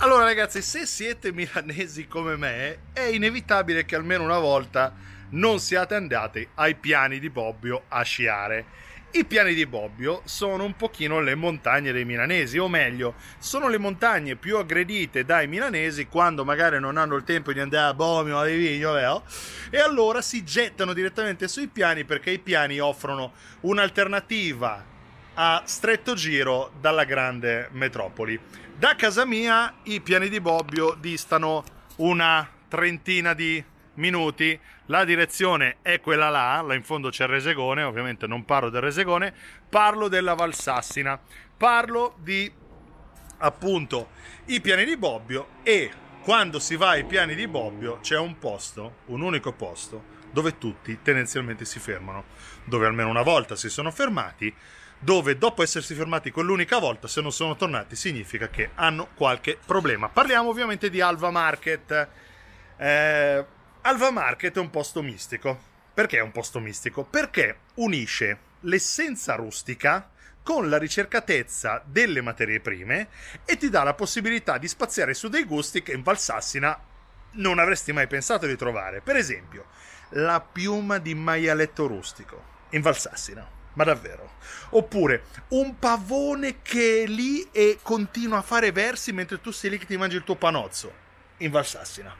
Allora ragazzi, se siete milanesi come me, è inevitabile che almeno una volta non siate andati ai piani di Bobbio a sciare. I piani di Bobbio sono un pochino le montagne dei milanesi, o meglio, sono le montagne più aggredite dai milanesi quando magari non hanno il tempo di andare a Bomio, a Livigno, vero? e allora si gettano direttamente sui piani perché i piani offrono un'alternativa a stretto giro dalla grande metropoli. Da casa mia i piani di Bobbio distano una trentina di minuti. La direzione è quella là, là in fondo c'è il Resegone, ovviamente non parlo del Resegone, parlo della Valsassina, parlo di appunto i piani di Bobbio e quando si va ai piani di Bobbio c'è un posto, un unico posto, dove tutti tendenzialmente si fermano, dove almeno una volta si sono fermati dove dopo essersi fermati quell'unica volta, se non sono tornati, significa che hanno qualche problema. Parliamo ovviamente di Alva Market. Eh, Alva Market è un posto mistico. Perché è un posto mistico? Perché unisce l'essenza rustica con la ricercatezza delle materie prime e ti dà la possibilità di spaziare su dei gusti che in Valsassina non avresti mai pensato di trovare. Per esempio, la piuma di maialetto rustico in Valsassina ma davvero. Oppure un pavone che è lì e continua a fare versi mentre tu sei lì che ti mangi il tuo panozzo in Valsassina.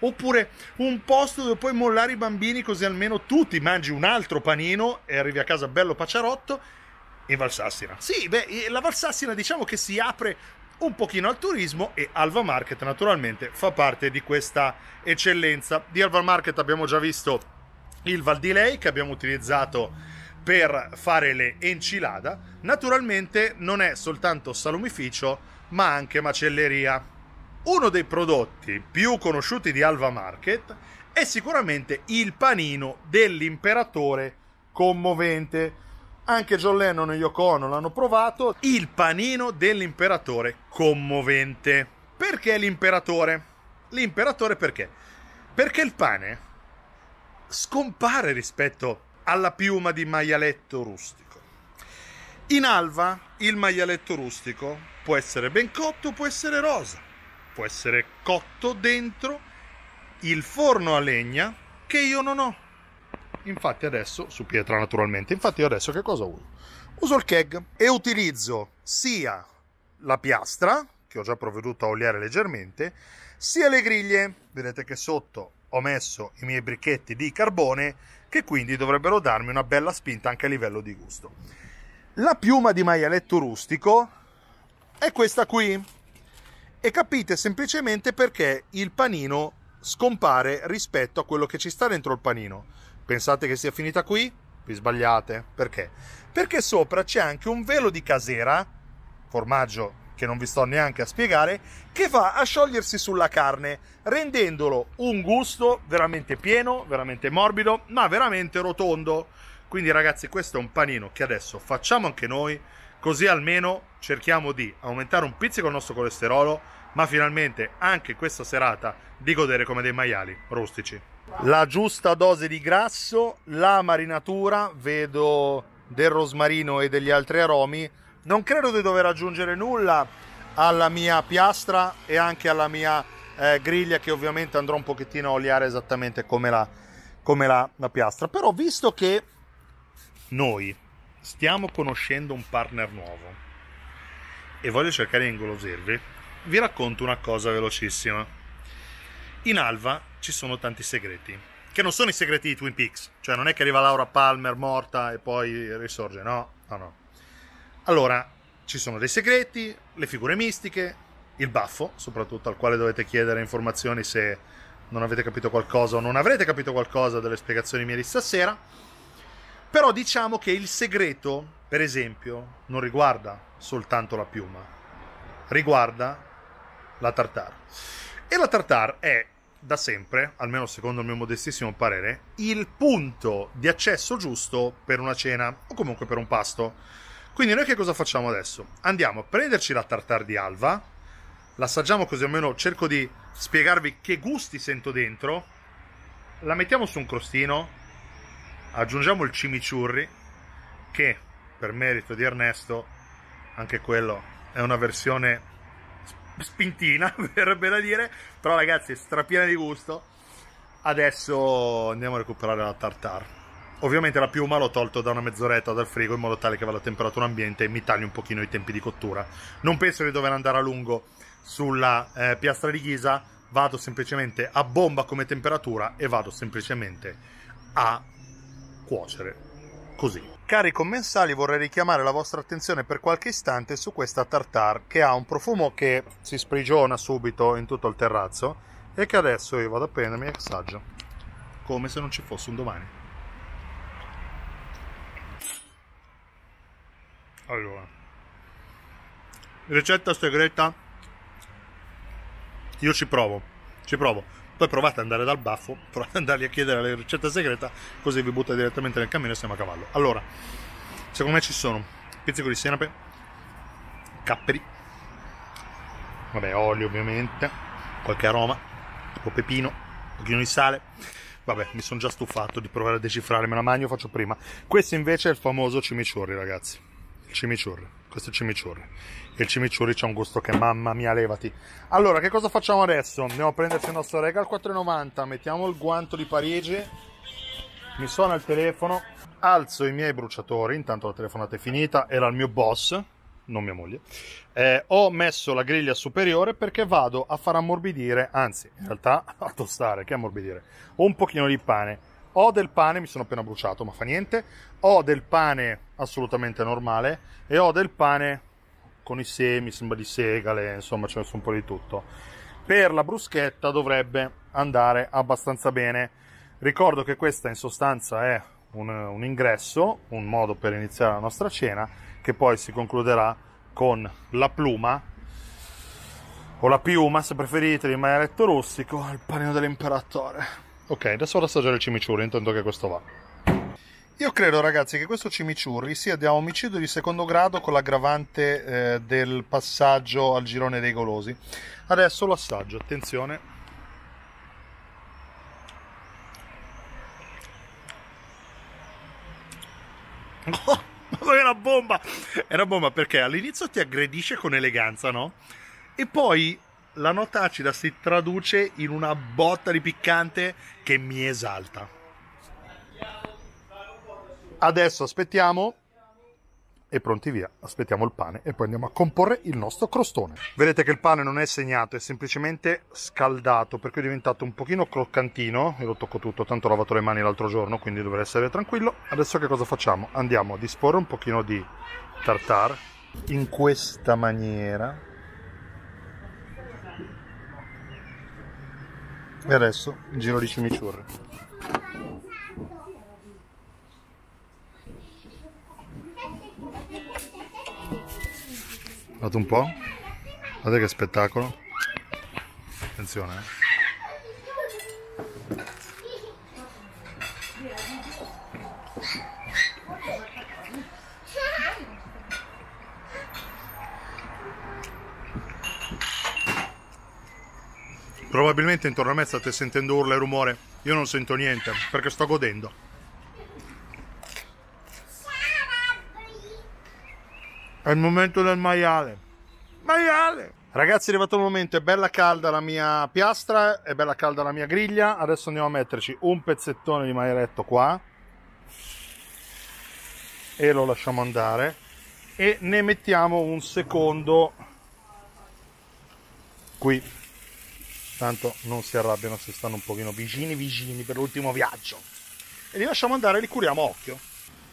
Oppure un posto dove puoi mollare i bambini così almeno tu ti mangi un altro panino e arrivi a casa bello paciarotto in Valsassina. Sì, beh, la Valsassina diciamo che si apre un pochino al turismo e Alva Market naturalmente fa parte di questa eccellenza. Di Alva Market abbiamo già visto il Val di Lei che abbiamo utilizzato per fare le encilada. naturalmente non è soltanto salumificio, ma anche macelleria. Uno dei prodotti più conosciuti di Alva Market è sicuramente il panino dell'imperatore commovente. Anche John Lennon e Yoko Ono l'hanno provato. Il panino dell'imperatore commovente. Perché l'imperatore? L'imperatore perché? Perché il pane scompare rispetto a alla piuma di maialetto rustico. In alva il maialetto rustico può essere ben cotto, può essere rosa, può essere cotto dentro il forno a legna che io non ho. Infatti adesso, su pietra naturalmente, infatti io adesso che cosa uso? Uso il keg e utilizzo sia la piastra, che ho già provveduto a oliare leggermente, sia le griglie. Vedete che sotto ho messo i miei bricchetti di carbone che quindi dovrebbero darmi una bella spinta anche a livello di gusto. La piuma di maialetto rustico è questa qui e capite semplicemente perché il panino scompare rispetto a quello che ci sta dentro il panino. Pensate che sia finita qui? Vi sbagliate. Perché? Perché sopra c'è anche un velo di casera, formaggio che non vi sto neanche a spiegare, che va a sciogliersi sulla carne, rendendolo un gusto veramente pieno, veramente morbido, ma veramente rotondo. Quindi ragazzi, questo è un panino che adesso facciamo anche noi, così almeno cerchiamo di aumentare un pizzico il nostro colesterolo, ma finalmente anche questa serata di godere come dei maiali rustici. La giusta dose di grasso, la marinatura, vedo del rosmarino e degli altri aromi, non credo di dover aggiungere nulla alla mia piastra e anche alla mia eh, griglia che ovviamente andrò un pochettino a oliare esattamente come la, come la, la piastra però visto che noi stiamo conoscendo un partner nuovo e voglio cercare di ingolosirvi vi racconto una cosa velocissima in Alva ci sono tanti segreti che non sono i segreti di Twin Peaks cioè non è che arriva Laura Palmer morta e poi risorge no no no allora, ci sono dei segreti, le figure mistiche, il baffo, soprattutto al quale dovete chiedere informazioni se non avete capito qualcosa o non avrete capito qualcosa delle spiegazioni mie di stasera. Però diciamo che il segreto, per esempio, non riguarda soltanto la piuma, riguarda la tartare. E la tartare è da sempre, almeno secondo il mio modestissimo parere, il punto di accesso giusto per una cena o comunque per un pasto quindi noi che cosa facciamo adesso? Andiamo a prenderci la tartare di Alva, l'assaggiamo così almeno cerco di spiegarvi che gusti sento dentro, la mettiamo su un crostino, aggiungiamo il cimiciurri, che per merito di Ernesto, anche quello è una versione spintina, verrebbe da dire, però ragazzi è strapiena di gusto. Adesso andiamo a recuperare la tartare. Ovviamente la piuma l'ho tolto da una mezz'oretta dal frigo in modo tale che vada a temperatura ambiente e mi tagli un pochino i tempi di cottura. Non penso di dover andare a lungo sulla eh, piastra di ghisa, vado semplicemente a bomba come temperatura e vado semplicemente a cuocere. Così. Cari commensali, vorrei richiamare la vostra attenzione per qualche istante su questa tartare che ha un profumo che si sprigiona subito in tutto il terrazzo e che adesso io vado a prendermi e assaggio, come se non ci fosse un domani. allora ricetta segreta io ci provo ci provo poi provate ad andare dal baffo provate ad andargli a chiedere la ricetta segreta così vi butta direttamente nel cammino e siamo a cavallo allora secondo me ci sono pizzico di senape capperi vabbè olio ovviamente qualche aroma un po' pepino un pochino di sale vabbè mi sono già stufato di provare a decifrare me la magno faccio prima questo invece è il famoso cimiciurri ragazzi cimiciurri, questo è il chimichurri. E il cimiciurri c'ha un gusto che mamma mia, levati. Allora, che cosa facciamo adesso? Andiamo a prenderci il nostro regal 4,90, mettiamo il guanto di Parigi. Mi suona il telefono, alzo i miei bruciatori, intanto la telefonata è finita, era il mio boss, non mia moglie, eh, ho messo la griglia superiore perché vado a far ammorbidire, anzi in realtà a tostare, che ammorbidire, un pochino di pane ho del pane, mi sono appena bruciato, ma fa niente, ho del pane assolutamente normale e ho del pane con i semi, sembra di segale, insomma c'è un po' di tutto. Per la bruschetta dovrebbe andare abbastanza bene. Ricordo che questa in sostanza è un, un ingresso, un modo per iniziare la nostra cena, che poi si concluderà con la pluma, o la piuma se preferite, di maialetto rustico, il panino dell'imperatore. Ok, adesso vado assaggiare il cimiciurri intanto che questo va. Io credo ragazzi che questo cimiciurri sia un omicidio di secondo grado con l'aggravante eh, del passaggio al girone dei golosi. Adesso lo assaggio, attenzione. Oh, ma è una bomba! È una bomba perché all'inizio ti aggredisce con eleganza, no? E poi la nota acida si traduce in una botta di piccante che mi esalta. Adesso aspettiamo e pronti via, aspettiamo il pane e poi andiamo a comporre il nostro crostone. Vedete che il pane non è segnato, è semplicemente scaldato, perché è diventato un pochino croccantino, e lo tocco tutto, tanto ho lavato le mani l'altro giorno, quindi dovrei essere tranquillo. Adesso che cosa facciamo? Andiamo a disporre un pochino di tartare in questa maniera e adesso il giro di cimiciurri guardate un po' guardate che spettacolo attenzione eh. Probabilmente intorno a me state sentendo urla e rumore. Io non sento niente perché sto godendo. È il momento del maiale. Maiale! Ragazzi è arrivato il momento, è bella calda la mia piastra, è bella calda la mia griglia. Adesso andiamo a metterci un pezzettone di maialetto qua. E lo lasciamo andare. E ne mettiamo un secondo qui tanto non si arrabbiano se stanno un pochino vicini vicini per l'ultimo viaggio e li lasciamo andare e li curiamo occhio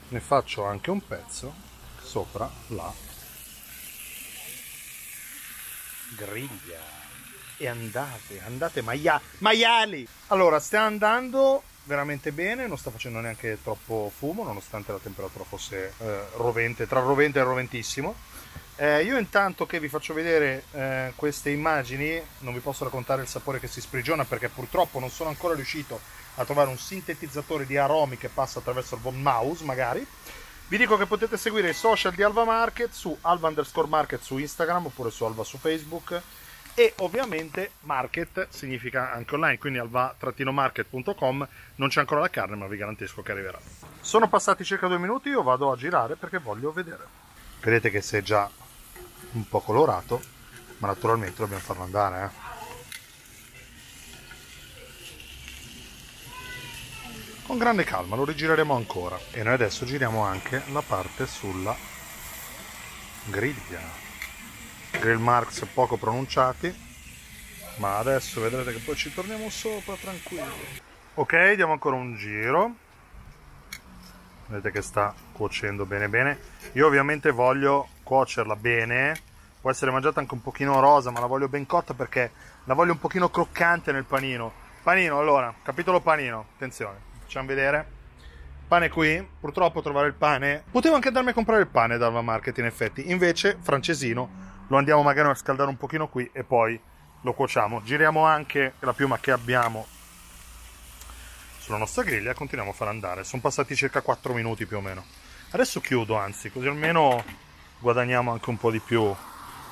ne faccio anche un pezzo sopra la griglia e andate andate maia- maiali allora sta andando veramente bene non sta facendo neanche troppo fumo nonostante la temperatura fosse eh, rovente tra rovente e roventissimo eh, io intanto che vi faccio vedere eh, queste immagini, non vi posso raccontare il sapore che si sprigiona perché purtroppo non sono ancora riuscito a trovare un sintetizzatore di aromi che passa attraverso il von Mouse magari. Vi dico che potete seguire i social di Alva Market su alva underscore market su Instagram oppure su Alva su Facebook e ovviamente market significa anche online, quindi alva-market.com non c'è ancora la carne ma vi garantisco che arriverà. Sono passati circa due minuti, io vado a girare perché voglio vedere. Vedete che si è già un po' colorato ma naturalmente dobbiamo farlo andare eh. con grande calma lo rigireremo ancora e noi adesso giriamo anche la parte sulla griglia grill marks poco pronunciati ma adesso vedrete che poi ci torniamo sopra tranquilli. ok diamo ancora un giro vedete che sta cuocendo bene bene io ovviamente voglio cuocerla bene può essere mangiata anche un pochino rosa ma la voglio ben cotta perché la voglio un pochino croccante nel panino panino allora capitolo panino attenzione facciamo vedere pane qui purtroppo trovare il pane potevo anche andarmi a comprare il pane dal Market in effetti invece francesino lo andiamo magari a scaldare un pochino qui e poi lo cuociamo giriamo anche la piuma che abbiamo sulla nostra griglia e continuiamo a far andare. Sono passati circa 4 minuti più o meno. Adesso chiudo, anzi, così almeno guadagniamo anche un po' di più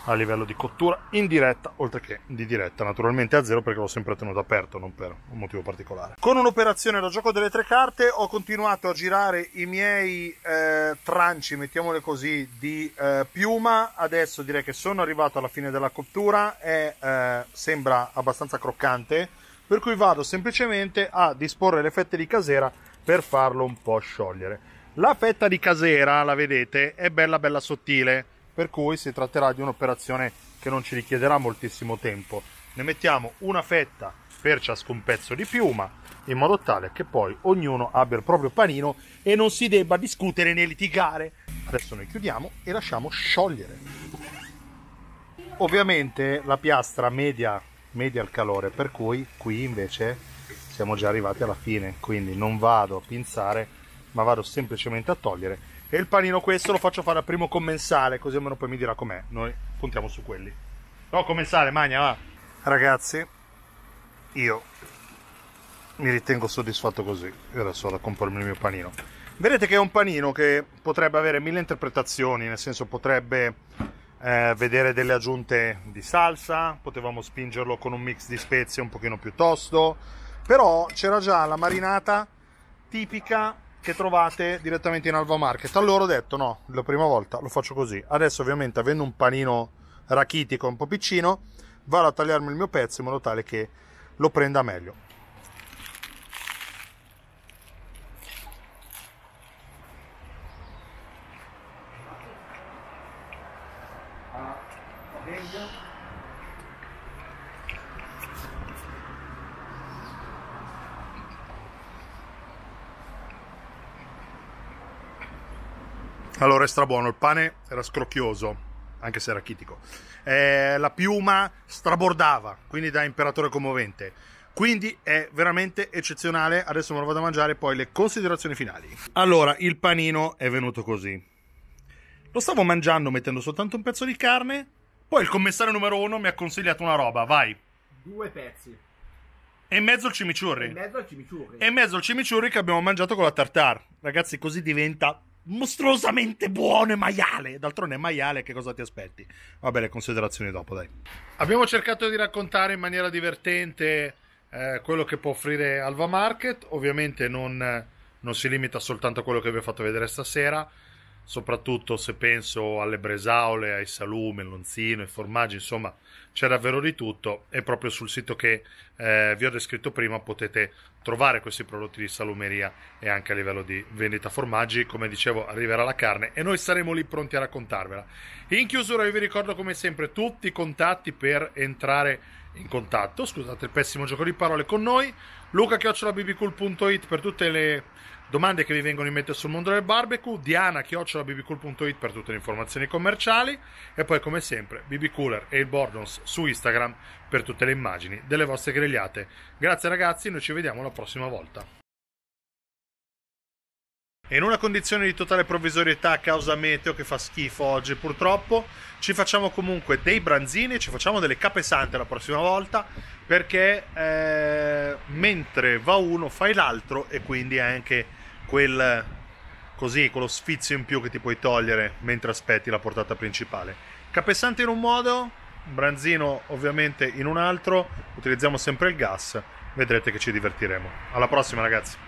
a livello di cottura in diretta oltre che di diretta naturalmente a zero perché l'ho sempre tenuto aperto non per un motivo particolare con un'operazione da gioco delle tre carte ho continuato a girare i miei eh, tranci mettiamole così di eh, piuma adesso direi che sono arrivato alla fine della cottura e eh, sembra abbastanza croccante per cui vado semplicemente a disporre le fette di casera per farlo un po' sciogliere. La fetta di casera, la vedete, è bella bella sottile, per cui si tratterà di un'operazione che non ci richiederà moltissimo tempo. Ne mettiamo una fetta per ciascun pezzo di piuma, in modo tale che poi ognuno abbia il proprio panino e non si debba discutere né litigare. Adesso noi chiudiamo e lasciamo sciogliere. Ovviamente la piastra media media al calore per cui qui invece siamo già arrivati alla fine quindi non vado a pinzare ma vado semplicemente a togliere e il panino questo lo faccio fare al primo commensale così almeno poi mi dirà com'è noi puntiamo su quelli no commensale magna va ragazzi io mi ritengo soddisfatto così e adesso vado a comprarmi il mio panino vedete che è un panino che potrebbe avere mille interpretazioni nel senso potrebbe eh, vedere delle aggiunte di salsa, potevamo spingerlo con un mix di spezie un pochino più tosto, però c'era già la marinata tipica che trovate direttamente in Alva Market. Allora ho detto no, la prima volta lo faccio così. Adesso ovviamente avendo un panino rachitico un po' piccino, vado a tagliarmi il mio pezzo in modo tale che lo prenda meglio. strabuono, il pane era scrocchioso, anche se era chitico. Eh, la piuma strabordava, quindi da imperatore commovente. Quindi è veramente eccezionale. Adesso me lo vado a mangiare, poi le considerazioni finali. Allora, il panino è venuto così. Lo stavo mangiando mettendo soltanto un pezzo di carne, poi il commissario numero uno mi ha consigliato una roba, vai. Due pezzi. E mezzo il cimiciurri. E mezzo il cimiciurri. E mezzo il cimiciurri che abbiamo mangiato con la tartare. Ragazzi, così diventa mostruosamente buono e maiale. D'altronde maiale, che cosa ti aspetti? Vabbè, le considerazioni dopo, dai. Abbiamo cercato di raccontare in maniera divertente eh, quello che può offrire Alva Market. Ovviamente non, non si limita soltanto a quello che vi ho fatto vedere stasera soprattutto se penso alle bresaole, ai salumi, al lonzino, ai formaggi, insomma c'è davvero di tutto e proprio sul sito che eh, vi ho descritto prima potete trovare questi prodotti di salumeria e anche a livello di vendita formaggi, come dicevo arriverà la carne e noi saremo lì pronti a raccontarvela. In chiusura io vi ricordo come sempre tutti i contatti per entrare in contatto, scusate il pessimo gioco di parole con noi, luca.bbcool.it per tutte le domande che vi vengono in mente sul mondo del barbecue, diana bbcool.it per tutte le informazioni commerciali e poi come sempre bbcooler e il Bordons su Instagram per tutte le immagini delle vostre grigliate. Grazie ragazzi, noi ci vediamo la prossima volta. In una condizione di totale provvisorietà a causa meteo che fa schifo oggi purtroppo, ci facciamo comunque dei branzini, ci facciamo delle capesante la prossima volta, perché eh, mentre va uno fai l'altro e quindi è anche quel così, quello sfizio in più che ti puoi togliere mentre aspetti la portata principale. Capessante in un modo, branzino ovviamente in un altro, utilizziamo sempre il gas, vedrete che ci divertiremo. Alla prossima ragazzi!